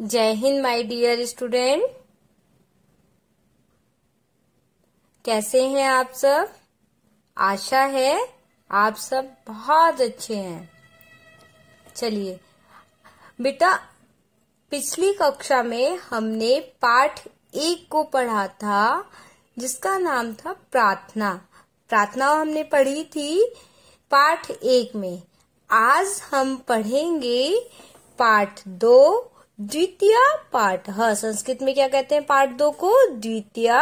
जय Hind my dear student कैसे हैं आप सब आशा है आप सब बहुत अच्छे हैं चलिए बेटा पिछली कक्षा में हमने पाठ एक को पढ़ा था जिसका नाम था प्रार्थना प्रार्थना हमने पढ़ी थी पाठ एक में आज हम पढ़ेंगे पाठ दो द्वितीय पाठ संस्कृत में क्या कहते हैं पाठ दो को द्वितीय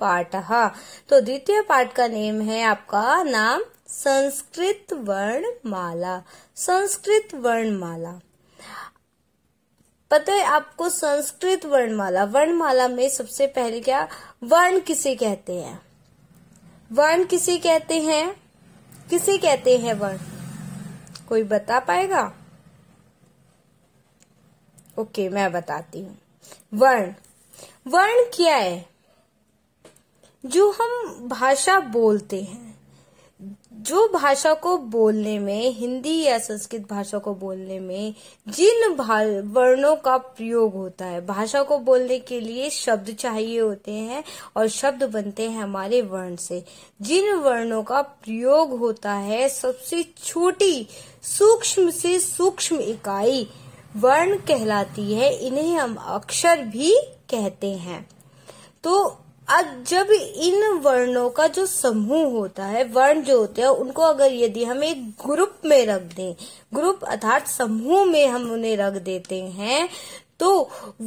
पाठ तो द्वितीय पाठ का नेम है आपका नाम संस्कृत वर्णमाला संस्कृत वर्णमाला पता है आपको संस्कृत वर्णमाला वर्णमाला में सबसे पहले क्या वर्ण किसे कहते हैं वर्ण किसे कहते हैं किसे कहते हैं वर्ण कोई बता पाएगा ओके मैं बताती हूँ वर्ण वर्ण क्या है जो हम भाषा बोलते हैं जो भाषा को बोलने में हिंदी या संस्कृत भाषा को बोलने में जिन वर्णों का प्रयोग होता है भाषा को बोलने के लिए शब्द चाहिए होते हैं और शब्द बनते हैं हमारे वर्ण से जिन वर्णों का प्रयोग होता है सबसे छोटी सूक्ष्म से सूक्ष्म इकाई वर्ण कहलाती है इन्हें हम अक्षर भी कहते हैं तो अब जब इन वर्णों का जो समूह होता है वर्ण जो होते हैं उनको अगर यदि हम एक ग्रुप में रख दें ग्रुप अर्थात समूह में हम उन्हें रख देते हैं तो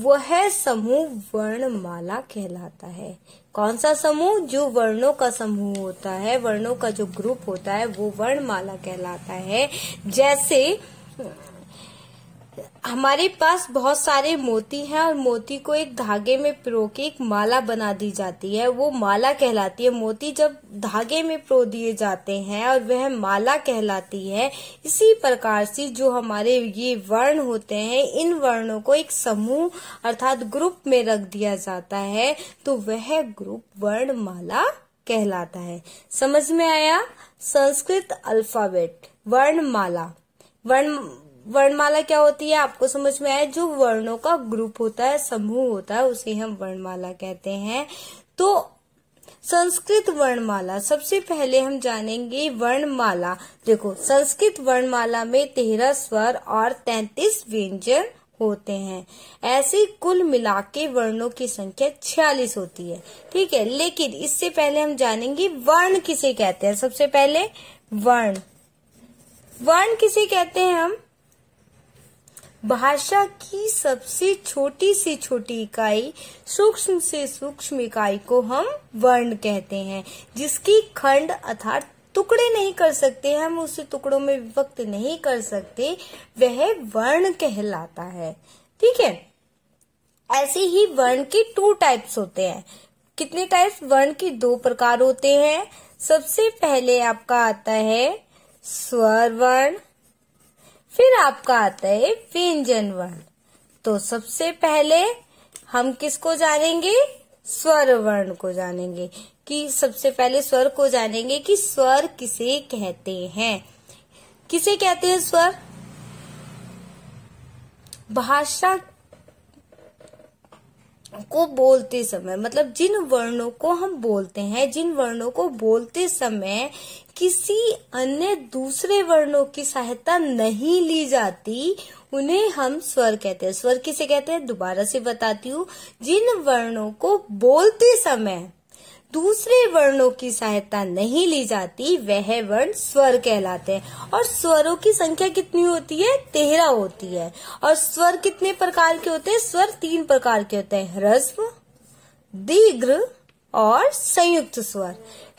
वह समूह वर्णमाला कहलाता है कौन सा समूह जो वर्णों का समूह होता है वर्णों का जो ग्रुप होता है वो वर्णमाला कहलाता है जैसे हमारे पास बहुत सारे मोती हैं और मोती को एक धागे में पिरो के एक माला बना दी जाती है वो माला कहलाती है मोती जब धागे में पिरो दिए जाते हैं और वह माला कहलाती है इसी प्रकार से जो हमारे ये वर्ण होते हैं इन वर्णों को एक समूह अर्थात ग्रुप में रख दिया जाता है तो वह ग्रुप वर्ण माला कहलाता है समझ में आया संस्कृत अल्फाबेट वर्णमाला वर्ण वर्णमाला क्या होती है आपको समझ में आया जो वर्णों का ग्रुप होता है समूह होता है उसे हम वर्णमाला कहते हैं तो संस्कृत वर्णमाला सबसे पहले हम जानेंगे वर्णमाला देखो संस्कृत वर्णमाला में तेरह स्वर और तैतीस व्यंजन होते हैं ऐसे कुल मिला के वर्णों की संख्या छियालीस होती है ठीक है लेकिन इससे पहले हम जानेंगे वर्ण किसे कहते हैं सबसे पहले वर्ण वर्ण किसे कहते हैं हम भाषा की सबसे छोटी से छोटी इकाई सूक्ष्म से सूक्ष्म इकाई को हम वर्ण कहते हैं जिसकी खंड अर्थात टुकड़े नहीं कर सकते हम उसे टुकड़ों में विभक्त नहीं कर सकते वह वर्ण कहलाता है ठीक है ऐसे ही वर्ण के टू टाइप्स होते हैं कितने टाइप्स वर्ण के दो प्रकार होते हैं सबसे पहले आपका आता है स्वर वर्ण फिर आपका आता है व्यंजन वर्ण तो सबसे पहले हम किसको जानेंगे स्वर वर्ण को जानेंगे कि सबसे पहले स्वर को जानेंगे कि स्वर किसे कहते हैं किसे कहते हैं स्वर भाषा को बोलते समय मतलब जिन वर्णों को हम बोलते हैं जिन वर्णों को बोलते समय किसी अन्य दूसरे वर्णों की सहायता नहीं ली जाती उन्हें हम स्वर कहते हैं स्वर किसे कहते हैं दोबारा से बताती हूँ जिन वर्णों को बोलते समय दूसरे वर्णों की सहायता नहीं ली जाती वह वर्ण स्वर कहलाते हैं और स्वरों की संख्या कितनी होती है तेरह होती है और स्वर कितने प्रकार के होते हैं स्वर तीन प्रकार के होते हैं ह्रस्व दीर्घ और संयुक्त स्वर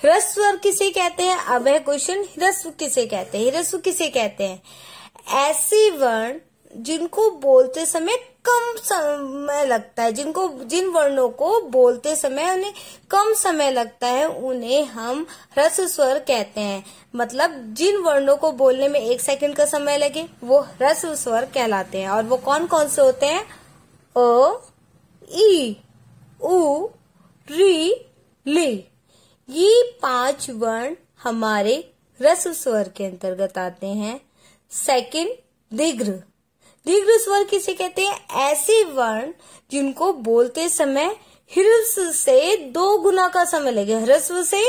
ह्रस्व स्वर किसे कहते हैं अब है क्वेश्चन ह्रस्व किसे कहते हैं ह्रस्व किसे कहते हैं ऐसे वर्ण जिनको बोलते समय कम समय लगता है जिनको जिन वर्णों को बोलते समय उन्हें कम समय लगता है उन्हें हम ह्रस्व स्वर कहते हैं मतलब जिन वर्णों को बोलने में एक सेकंड का समय लगे वो ह्रस्व स्वर कहलाते हैं और वो कौन कौन से होते हैं अ ई उ री ली ये पांच वर्ण हमारे ह्रस्व स्वर के अंतर्गत आते हैं सेकंड दीघ्र दीर्घ स्वर किसे कहते हैं ऐसे वर्ण जिनको बोलते समय हृस से दो गुना का समय लगे हृस्व से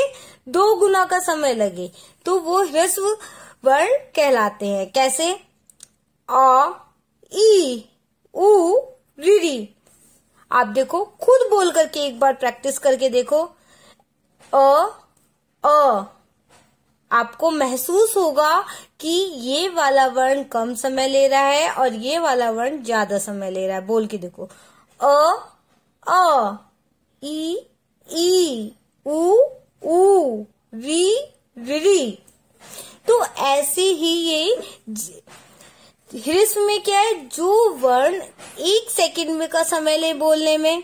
दो गुना का समय लगे तो वो ह्रस्व वर्ण कहलाते हैं कैसे अ ई उ रिरी। आप देखो खुद बोल करके एक बार प्रैक्टिस करके देखो अ अ आपको महसूस होगा कि ये वाला वर्ण कम समय ले रहा है और ये वाला वर्ण ज्यादा समय ले रहा है बोल के देखो अ अ ई ई उ उ री तो ऐसे ही ये हृस्व में क्या है जो वर्ण एक सेकंड में का समय ले बोलने में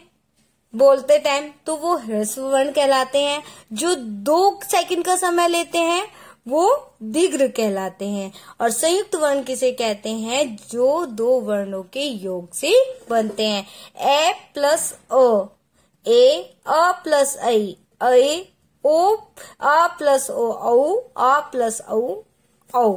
बोलते टाइम तो वो ह्रस्व वर्ण कहलाते हैं जो दो सेकंड का समय लेते हैं वो दिग्र कहलाते हैं और संयुक्त वर्ण किसे कहते हैं जो दो वर्णों के योग से बनते हैं ए प्लस अ ए अ प्लस आई अ ओ अ प्लस ओ औ अ प्लस औ औ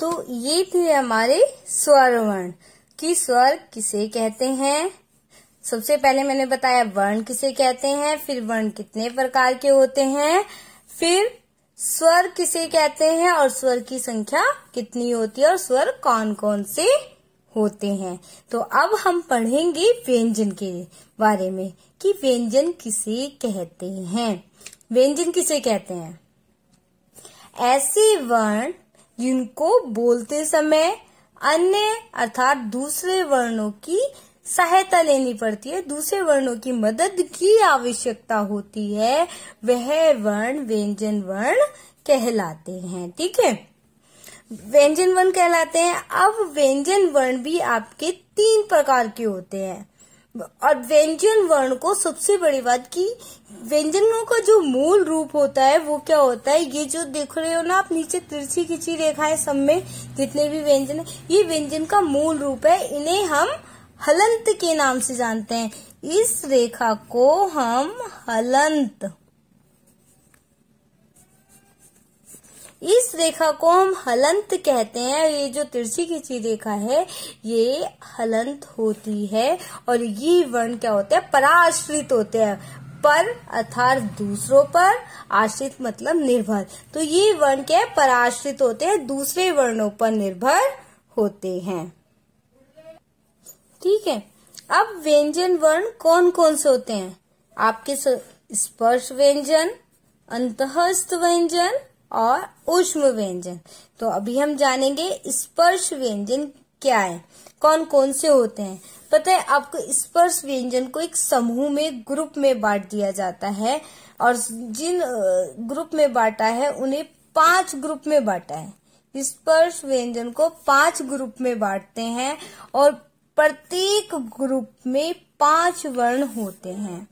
तो ये थे हमारे स्वर वर्ण कि स्वर किसे कहते हैं सबसे पहले मैंने बताया वर्ण किसे कहते हैं फिर वर्ण कितने प्रकार के होते हैं फिर स्वर किसे कहते हैं और स्वर की संख्या कितनी होती है और स्वर कौन कौन से होते हैं तो अब हम पढ़ेंगे व्यंजन के बारे में कि व्यंजन किसे कहते हैं व्यंजन किसे कहते हैं ऐसे वर्ण जिनको बोलते समय अन्य अर्थात दूसरे वर्णों की सहायता लेनी पड़ती है दूसरे वर्णों की मदद की आवश्यकता होती है वह वर्ण व्यंजन वर्ण कहलाते हैं ठीक है व्यंजन वर्ण कहलाते हैं अब व्यंजन वर्ण भी आपके तीन प्रकार के होते हैं और व्यंजन वर्ण को सबसे बड़ी बात की व्यंजनों का जो मूल रूप होता है वो क्या होता है ये जो देख रहे हो ना आप नीचे तिरछी खिंची रेखाएं है सब में जितने भी व्यंजन है ये व्यंजन का मूल रूप है इन्हें हम हलंत के नाम से जानते हैं इस रेखा को हम हलंत इस रेखा को हम हलंत कहते हैं ये जो तिरछी खिंची रेखा है ये हलंत होती है और ये वर्ण क्या होते हैं पराश्रित होते हैं पर अर्थात दूसरों पर आश्रित मतलब निर्भर तो ये वर्ण क्या है पराश्रित होते हैं दूसरे वर्णों पर निर्भर होते हैं ठीक है अब व्यंजन वर्ण कौन कौन से होते हैं आपके स्पर्श व्यंजन अंतस्थ व्यंजन और उष्म व्यंजन तो अभी हम जानेंगे स्पर्श व्यंजन क्या है कौन कौन से होते हैं पता है आपको स्पर्श व्यंजन को एक समूह में ग्रुप में बांट दिया जाता है और जिन ग्रुप में बांटा है उन्हें पांच ग्रुप में बांटा है स्पर्श व्यंजन को पांच ग्रुप में बांटते हैं और प्रत्येक ग्रुप में पांच वर्ण होते हैं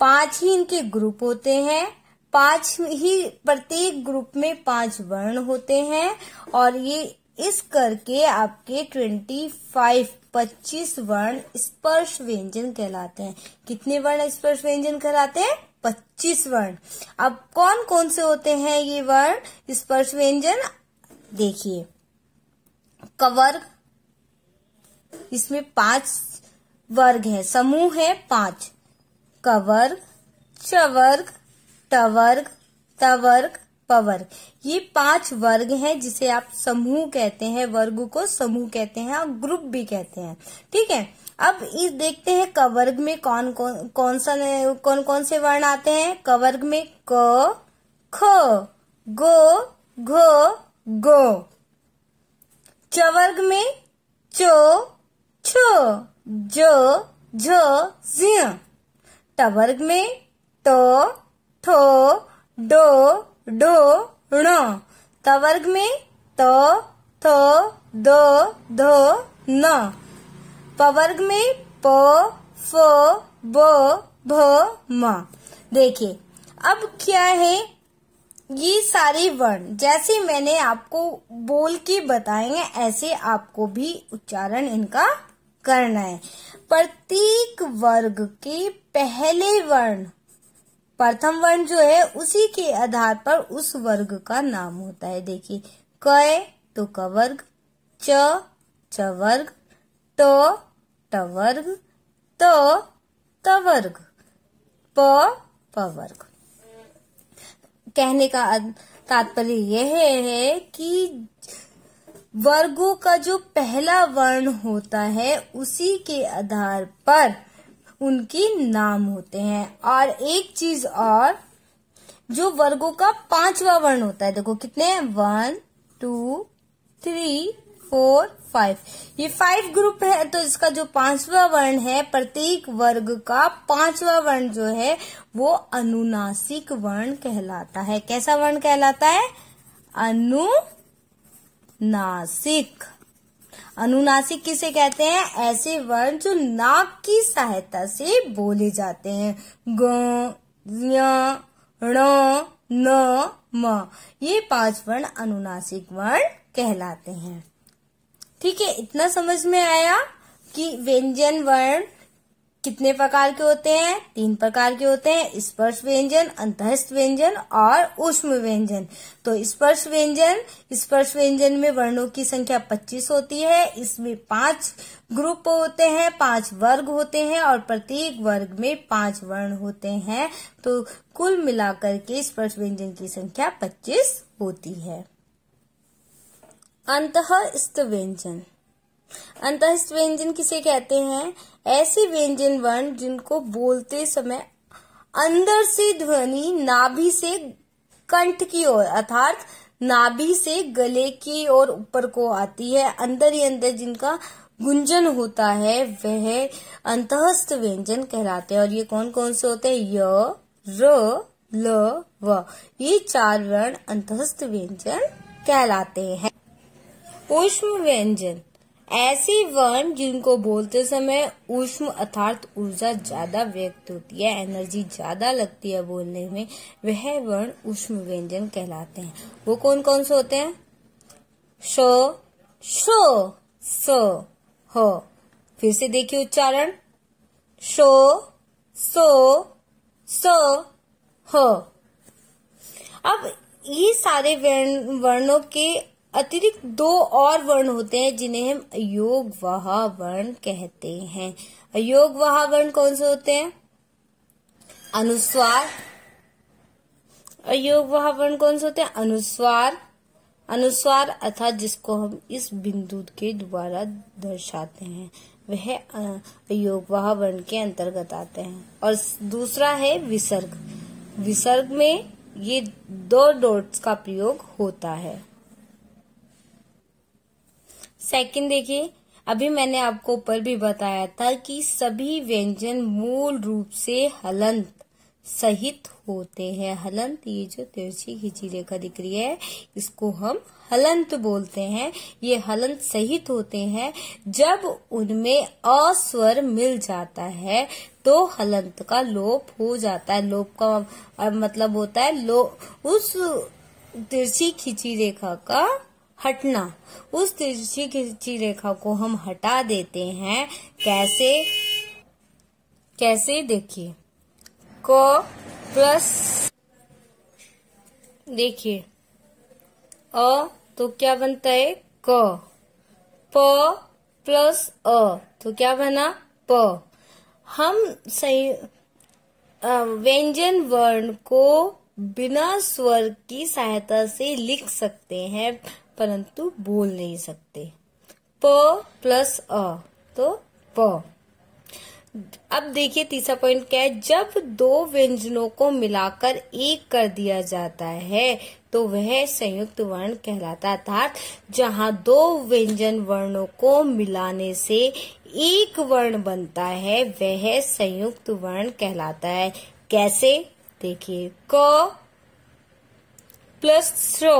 पांच ही इनके ग्रुप होते हैं पांच ही प्रत्येक ग्रुप में पांच वर्ण होते हैं और ये इस करके आपके ट्वेंटी फाइव पच्चीस वर्ण स्पर्श व्यंजन कहलाते हैं कितने वर्ण स्पर्श व्यंजन कहलाते हैं पच्चीस वर्ण अब कौन कौन से होते हैं ये वर्ण स्पर्श व्यंजन देखिए कवर इसमें पांच वर्ग है समूह है पांच कवर्ग चवर्ग टवर्ग तवर्ग पवर्ग ये पांच वर्ग हैं जिसे आप समूह कहते हैं वर्ग को समूह कहते हैं और ग्रुप भी कहते हैं ठीक है अब इस देखते हैं कवर्ग में कौन कौन कौन सा कौन कौन से वर्ण आते हैं कवर्ग में क ख गो घो गो चवर्ग में चो छ ज झ ज टवर्ग में तो डो डो ण तवर्ग में तो थो दो न पवर्ग में प फ बो भ म देखिए अब क्या है ये सारे वर्ण जैसे मैंने आपको बोल के बताए ऐसे आपको भी उच्चारण इनका करना है प्रत्येक वर्ग के पहले वर्ण प्रथम वर्ण जो है उसी के आधार पर उस वर्ग का नाम होता है देखिए क तो क वर्ग च च वर्ग ट ट वर्ग त त वर्ग प प वर्ग कहने का तात्पर्य यह है कि वर्गों का जो पहला वर्ण होता है उसी के आधार पर उनके नाम होते हैं और एक चीज और जो वर्गों का पांचवा वर्ण होता है देखो कितने हैं one two three four five ये फाइव ग्रुप है तो इसका जो पांचवा वर्ण है प्रत्येक वर्ग का पांचवा वर्ण जो है वो अनुनासिक वर्ण कहलाता है कैसा वर्ण कहलाता है अनु नासिक अनुनासिक किसे कहते हैं ऐसे वर्ण जो नाक की सहायता से बोले जाते हैं ग न म ये पांच वर्ण अनुनासिक वर्ण कहलाते हैं ठीक है इतना समझ में आया कि व्यंजन वर्ण कितने प्रकार के होते हैं तीन प्रकार के होते हैं स्पर्श व्यंजन अंतस्थ व्यंजन और उष्म व्यंजन तो स्पर्श व्यंजन स्पर्श व्यंजन में वर्णों की संख्या पच्चीस होती है इसमें पांच ग्रुप होते हैं पांच वर्ग होते हैं और प्रत्येक वर्ग में पांच वर्ण होते हैं तो कुल मिलाकर के स्पर्श व्यंजन की संख्या पच्चीस होती है अंत व्यंजन अंतस्थ व्यंजन किसे कहते हैं ऐसे व्यंजन वर्ण जिनको बोलते समय अंदर से ध्वनि नाभि से कंठ की ओर अर्थात नाभि से गले की ओर ऊपर को आती है अंदर ही अंदर जिनका गुंजन होता है वह अंतस्थ व्यंजन कहलाते हैं और ये कौन कौन से होते हैं य र ल व ये चार वर्ण अंतस्थ व्यंजन कहलाते हैं ऊष्म व्यंजन ऐसे वर्ण जिनको बोलते समय उष्म अर्थात ऊर्जा ज्यादा व्यक्त होती है एनर्जी ज्यादा लगती है बोलने में वह वर्ण उष्म व्यंजन कहलाते हैं वो कौन कौन से होते हैं शो शो सो हो फिर से देखिए उच्चारण शो सो सो हो अब ये सारे वर्णों के अतिरिक्त दो और वर्ण होते हैं जिन्हें हम अयोग वह वर्ण कहते हैं अयोग वह वर्ण कौन से होते हैं अनुस्वार अयोग वह वर्ण कौन से होते हैं अनुस्वार अनुस्वार अर्थात जिसको हम इस बिंदु के द्वारा दर्शाते हैं वह अयोग वह वर्ण के अंतर्गत आते हैं और दूसरा है विसर्ग विसर्ग में ये दो डॉट्स का प्रयोग होता है सेकंड देखिए अभी मैंने आपको ऊपर भी बताया था कि सभी व्यंजन मूल रूप से हलंत सहित होते हैं हलंत ये जो तिरछी खिंची रेखा दिख रही है इसको हम हलंत बोलते हैं ये हलंत सहित होते हैं जब उनमें अस्वर मिल जाता है तो हलंत का लोप हो जाता है लोप का मतलब होता है लो उस तिरछी खिंची रेखा का हटना उस तिरछी खिंची रेखा को हम हटा देते हैं कैसे कैसे देखिए क प्लस देखिए अ तो क्या बनता है क प प्लस अ तो क्या बना प हम सही व्यंजन वर्ण को बिना स्वर की सहायता से लिख सकते हैं परंतु बोल नहीं सकते प प्लस अ तो प अब देखिए तीसरा पॉइंट क्या है जब दो व्यंजनों को मिलाकर एक कर दिया जाता है तो वह संयुक्त वर्ण कहलाता अर्थात जहाँ दो व्यंजन वर्णों को मिलाने से एक वर्ण बनता है वह संयुक्त वर्ण कहलाता है कैसे देखिए क प्लस श्र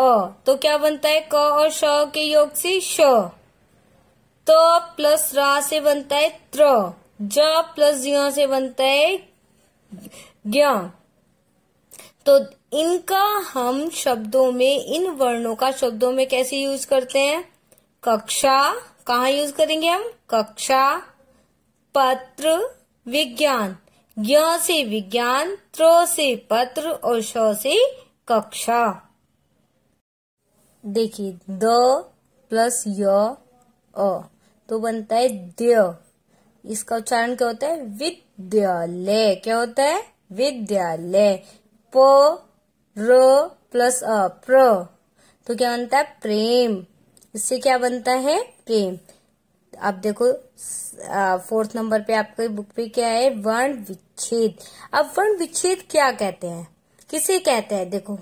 अ तो क्या बनता है क और श के योग से श त प्लस रा से बनता है त्र ज प्लस ज से बनता है ज्ञ तो इनका हम शब्दों में इन वर्णों का शब्दों में कैसे यूज करते हैं कक्षा कहा यूज करेंगे हम कक्षा पत्र विज्ञान ज्ञ से विज्ञान त्र से पत्र और श से कक्षा देखिए द प्लस य अ तो बनता है द इसका उच्चारण क्या होता है विद्यालय क्या होता है विद्यालय प र प्लस अ प्र तो क्या बनता है प्रेम इससे क्या बनता है प्रेम आप देखो फोर्थ नंबर पे आपके बुक पे क्या है वर्ण विच्छेद अब वर्ण विच्छेद क्या कहते हैं किसे कहते हैं देखो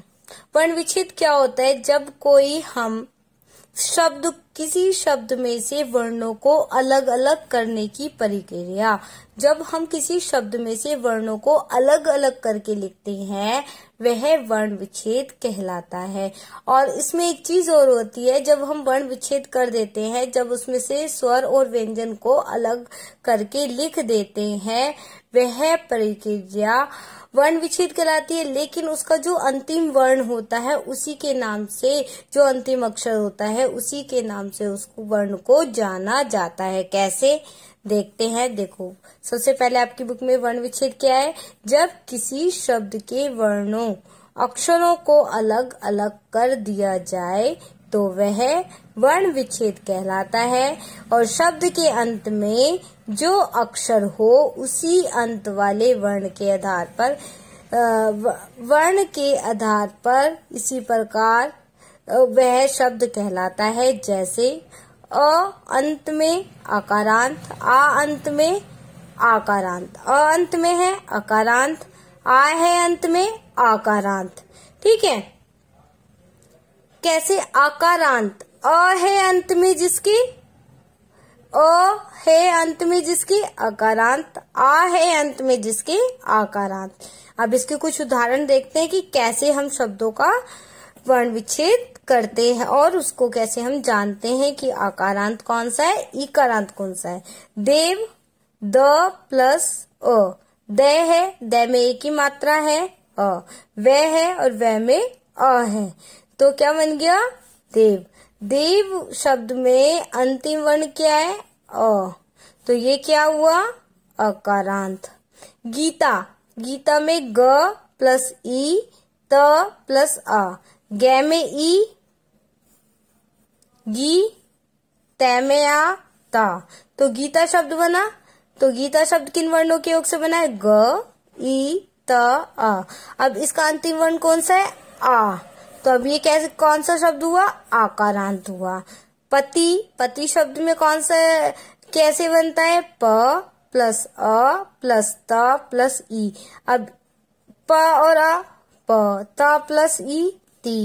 वर्ण विच्छेद क्या होता है जब कोई हम शब्द किसी शब्द में से वर्णों को अलग अलग करने की प्रक्रिया जब हम किसी शब्द में से वर्णों को अलग अलग करके लिखते हैं वह वर्ण विच्छेद कहलाता है और इसमें एक चीज और होती है जब हम वर्ण विच्छेद कर देते हैं जब उसमें से स्वर और व्यंजन को अलग करके लिख देते हैं वह प्रक्रिया वर्ण विच्छेद कहलाती है लेकिन उसका जो अंतिम वर्ण होता है उसी के नाम से जो अंतिम अक्षर होता है उसी के नाम से उसको वर्ण को जाना जाता है कैसे देखते हैं देखो सबसे पहले आपकी बुक में वर्ण विच्छेद क्या है जब किसी शब्द के वर्णों अक्षरों को अलग अलग कर दिया जाए तो वह वर्ण विच्छेद कहलाता है और शब्द के अंत में जो अक्षर हो उसी अंत वाले वर्ण के आधार पर वर्ण के आधार पर इसी प्रकार वह शब्द कहलाता है जैसे अ अंत में आकारांत आ अंत में आकारांत अ अंत में है अकारांत आ है अंत में आकारांत ठीक है कैसे आकारांत अ है अंत में जिसकी अ है अंत में जिसकी आकारांत आ है अंत में जिसकी आकारांत अब इसके कुछ उदाहरण देखते हैं कि कैसे हम शब्दों का वर्ण विच्छेद करते हैं और उसको कैसे हम जानते हैं कि आकारांत कौन सा है इकारांत कौन सा है देव द प्लस अ द है द में एक ही मात्रा है अ वह है और वह में अ है तो क्या बन गया देव देव शब्द में अंतिम वर्ण क्या है अ तो ये क्या हुआ अकारांत गीता गीता में ग प्लस ई त प्लस अ गे में ई गी तय में आ ता तो गीता शब्द बना तो गीता शब्द किन वर्णों के योग से बना है ग ई त अ अब इसका अंतिम वर्ण कौन सा है आ तो अब ये कैसे कौन सा शब्द हुआ आकारांत हुआ पति पति शब्द में कौन सा कैसे बनता है प प्लस अ प्लस त प्लस ई अब प और अ प त प्लस ई ती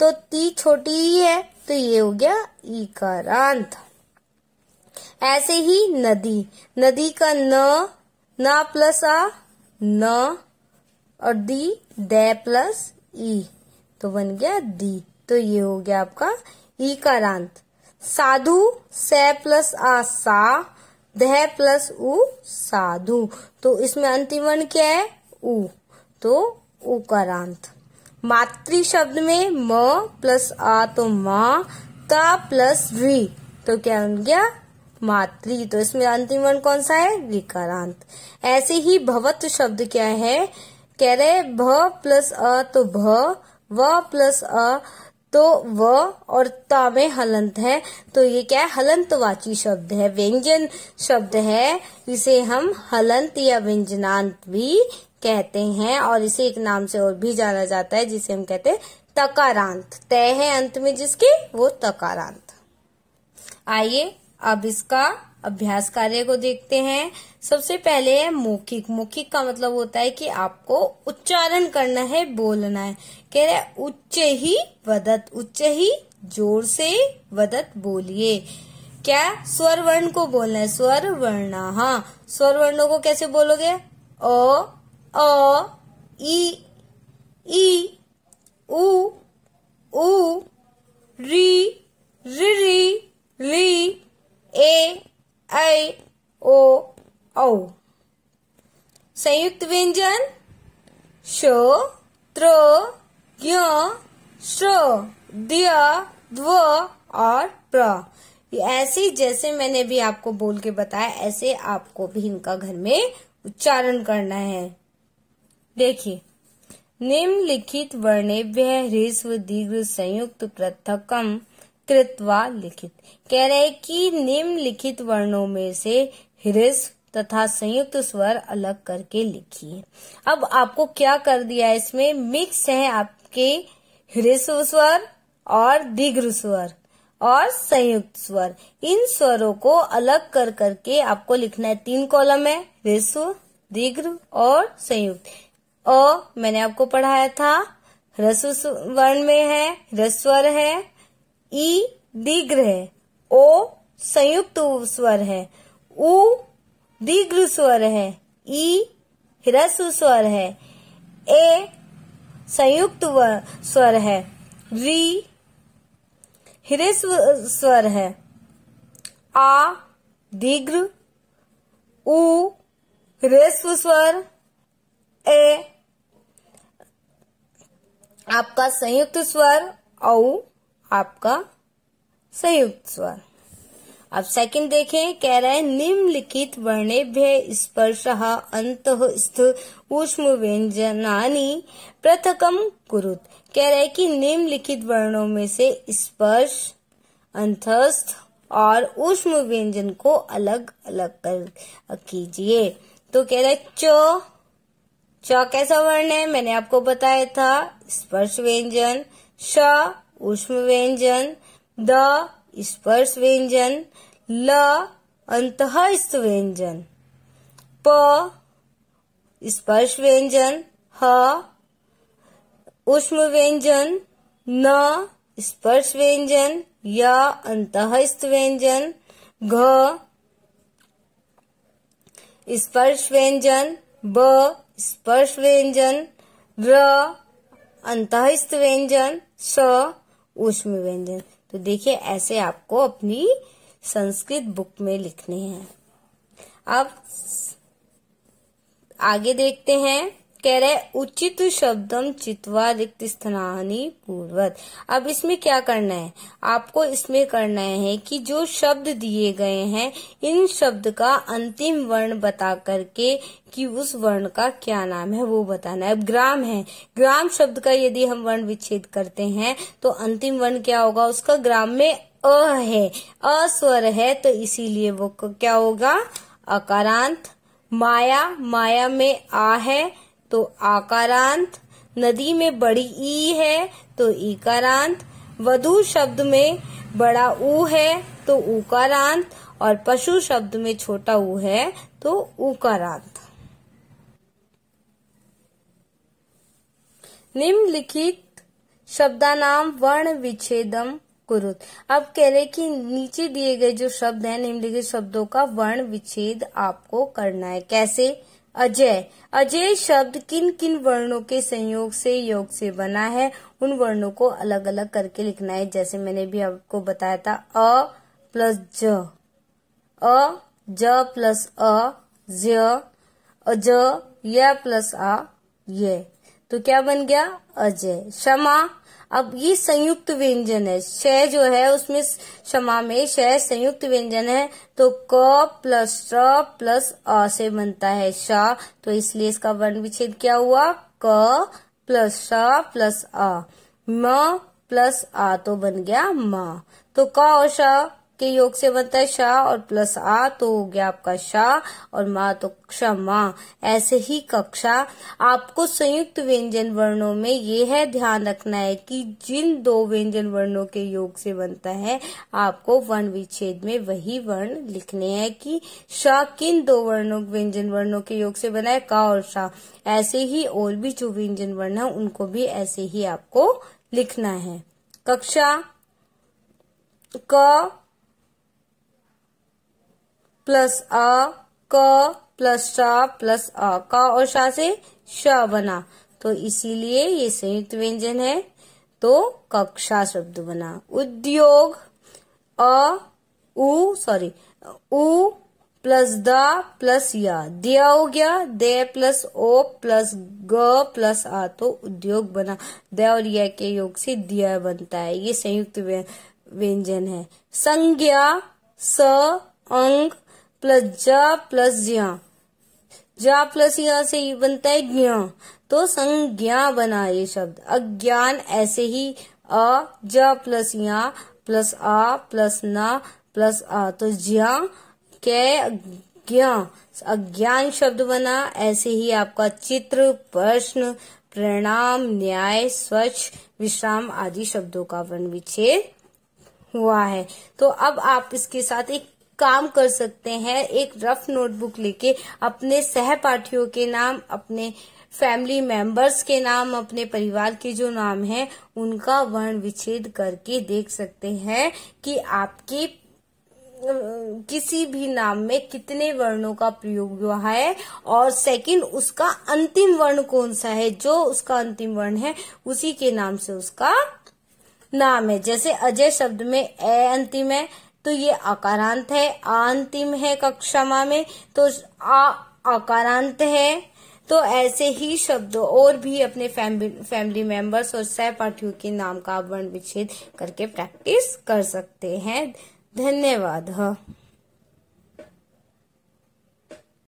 तो ती छोटी ही है तो ये हो गया इकारांत ऐसे ही नदी नदी का न न प्लस आ न और दी दे प्लस ई तो बन गया दी तो ये हो गया आपका इकारांत e साधु स प्लस आ सा दह प्लस उ साधु तो इसमें अंतिम वर्ण क्या है उ तो उकारांत मातृ शब्द में म प्लस आ तो मा ता प्लस वी तो क्या बन गया मातृ तो इसमें अंतिम वर्ण कौन सा है विकारांत ऐसे ही भवत शब्द क्या है कह रहे भ प्लस अ तो भ व प्लस अ तो व और ता में हलंत है तो ये क्या है हलंतवाची शब्द है व्यंजन शब्द है इसे हम हलंत या व्यंजनांत भी कहते हैं और इसे एक नाम से और भी जाना जाता है जिसे हम कहते हैं तकारांत तय है अंत में जिसके वो तकारांत आइए अब इसका अभ्यास कार्य को देखते हैं सबसे पहले है मौखिक मौखिक का मतलब होता है कि आपको उच्चारण करना है बोलना है कह रहे उच्च ही वदत उच्च ही जोर से वदत बोलिए क्या स्वर वर्ण को बोलना है स्वर वर्ण हाँ स्वर वर्णों को कैसे बोलोगे अ अ ई ई उ उ री री री ली ए ऐ ओ औ संयुक्त व्यंजन शो त्र ज्ञ श्र दिया द्व और प्र ऐसे जैसे मैंने भी आपको बोल के बताया ऐसे आपको भी इनका घर में उच्चारण करना है देखिए निम्नलिखित वर्णेभ्य ह्रस्व दीर्घ संयुक्त पृथकम कृतवा लिखित कह रहे कि निम्नलिखित वर्णों में से ह्रस्व तथा संयुक्त स्वर अलग करके लिखिए अब आपको क्या कर दिया इसमें मिक्स है आप के हृस्व स्वर और दीर्घ स्वर और संयुक्त स्वर इन स्वरों को अलग कर करके आपको लिखना है तीन कॉलम है ह्रस्व दीर्घ और संयुक्त अ मैंने आपको पढ़ाया था ह्रस्व वर्ण में है ह्रस्वर है ई दीर्घ है ओ संयुक्त स्वर है उ दीर्घ स्वर है ई ह्रस्व स्वर है ए संयुक्त स्वर है री हृदय स्वर है आ दीर्घ उ ह्रस्व स्वर ए आपका संयुक्त स्वर औ आपका संयुक्त स्वर अब सेकंड देखें कह रहा है निम्नलिखित वर्णेभ्य स्पर्श अंत स्थ ऊष्म व्यंजनानी पृथकम कुरुत कह रहे कि निम्नलिखित वर्णों में से स्पर्श अंतस्थ और ऊष्म व्यंजन को अलग अलग कर कीजिए तो कह रहे च च कैसा वर्ण है मैंने आपको बताया था स्पर्श व्यंजन श ऊष्म व्यंजन द स्पर्श व्यंजन ल अंतस्थ व्यंजन प स्पर्श व्यंजन ह उष्म व्यंजन न स्पर्श व्यंजन या अंतस्थ व्यंजन घ स्पर्श व्यंजन ब स्पर्श व्यंजन र अंतस्थ व्यंजन स उष्म व्यंजन तो देखिए ऐसे आपको अपनी संस्कृत बुक में लिखने हैं अब आगे देखते हैं कह रहे उचित शब्दम चित्वा रिक्त स्थानी पूर्वत अब इसमें क्या करना है आपको इसमें करना है कि जो शब्द दिए गए हैं इन शब्द का अंतिम वर्ण बता करके कि उस वर्ण का क्या नाम है वो बताना है अब ग्राम है ग्राम शब्द का यदि हम वर्ण विच्छेद करते हैं तो अंतिम वर्ण क्या होगा उसका ग्राम में अ है अस्वर है तो इसीलिए वो क्या होगा अकारांत माया माया में आ है तो आकारांत नदी में बड़ी ई है तो इकारांत वधु शब्द में बड़ा ऊ है तो उकारांत और पशु शब्द में छोटा ऊ है तो उकारांत निम्नलिखित शब्दानाम वर्ण विच्छेदम कुरुत अब कह रहे कि नीचे दिए गए जो शब्द हैं निम्नलिखित शब्दों का वर्ण विच्छेद आपको करना है कैसे अजय अजय शब्द किन किन वर्णों के संयोग से योग से बना है उन वर्णों को अलग अलग करके लिखना है जैसे मैंने भी आपको बताया था अ प्लस ज अ ज प्लस अ ज अज य प्लस आ ये तो क्या बन गया अजय क्षमा अब ये संयुक्त व्यंजन है श जो है उसमें क्षमा में श संयुक्त व्यंजन है तो क प्लस ट प्लस अ से बनता है शाह तो इसलिए इसका वर्ण विच्छेद क्या हुआ क प्लस श प्लस अ म प्लस आ तो बन गया म तो क और श के योग से बनता है शाह और प्लस आ तो हो गया आपका शाह और माँ तो क्षमा ऐसे ही कक्षा आपको संयुक्त व्यंजन वर्णों में ये है ध्यान रखना है कि जिन दो व्यंजन वर्णों के योग से बनता है आपको वर्ण विच्छेद में वही वर्ण लिखने हैं कि शाह किन दो वर्णों व्यंजन वर्णों के योग से बना है का और शाह ऐसे ही और भी जो व्यंजन वर्ण है उनको भी ऐसे ही आपको लिखना है कक्षा क प्लस अ क प्लस शा प्लस अ का और शाह से श बना तो इसीलिए ये संयुक्त व्यंजन है तो कक्षा शब्द बना उद्योग अ उ सॉरी उ प्लस द प्लस या दिया हो गया दे प्लस ओ प्लस ग प्लस आ तो उद्योग बना द और या के योग से दिया बनता है ये संयुक्त व्यंजन है संज्ञा स अंग प्लस जा प्लस ज्या जा प्लस यहाँ से ही बनता है ज्ञा तो संज्ञा बना ये शब्द अज्ञान ऐसे ही अ ज प्लस या प्लस आ प्लस ना प्लस आ तो ज्या के ज्ञा अज्ञान शब्द बना ऐसे ही आपका चित्र प्रश्न प्रणाम न्याय स्वच्छ विश्राम आदि शब्दों का वन विच्छेद हुआ है तो अब आप इसके साथ एक काम कर सकते हैं एक रफ नोटबुक लेके अपने सहपाठियों के नाम अपने फैमिली मेंबर्स के नाम अपने परिवार के जो नाम है उनका वर्ण विच्छेद करके देख सकते हैं कि आपके किसी भी नाम में कितने वर्णों का प्रयोग हुआ है और सेकंड उसका अंतिम वर्ण कौन सा है जो उसका अंतिम वर्ण है उसी के नाम से उसका नाम है जैसे अजय शब्द में ए अंतिम है तो ये आकारांत है अंतिम है कक्षमा में तो आ आकारांत है तो ऐसे ही शब्द और भी अपने फैमिली मेंबर्स और सहपाठियों के नाम का वर्ण विच्छेद करके प्रैक्टिस कर सकते हैं धन्यवाद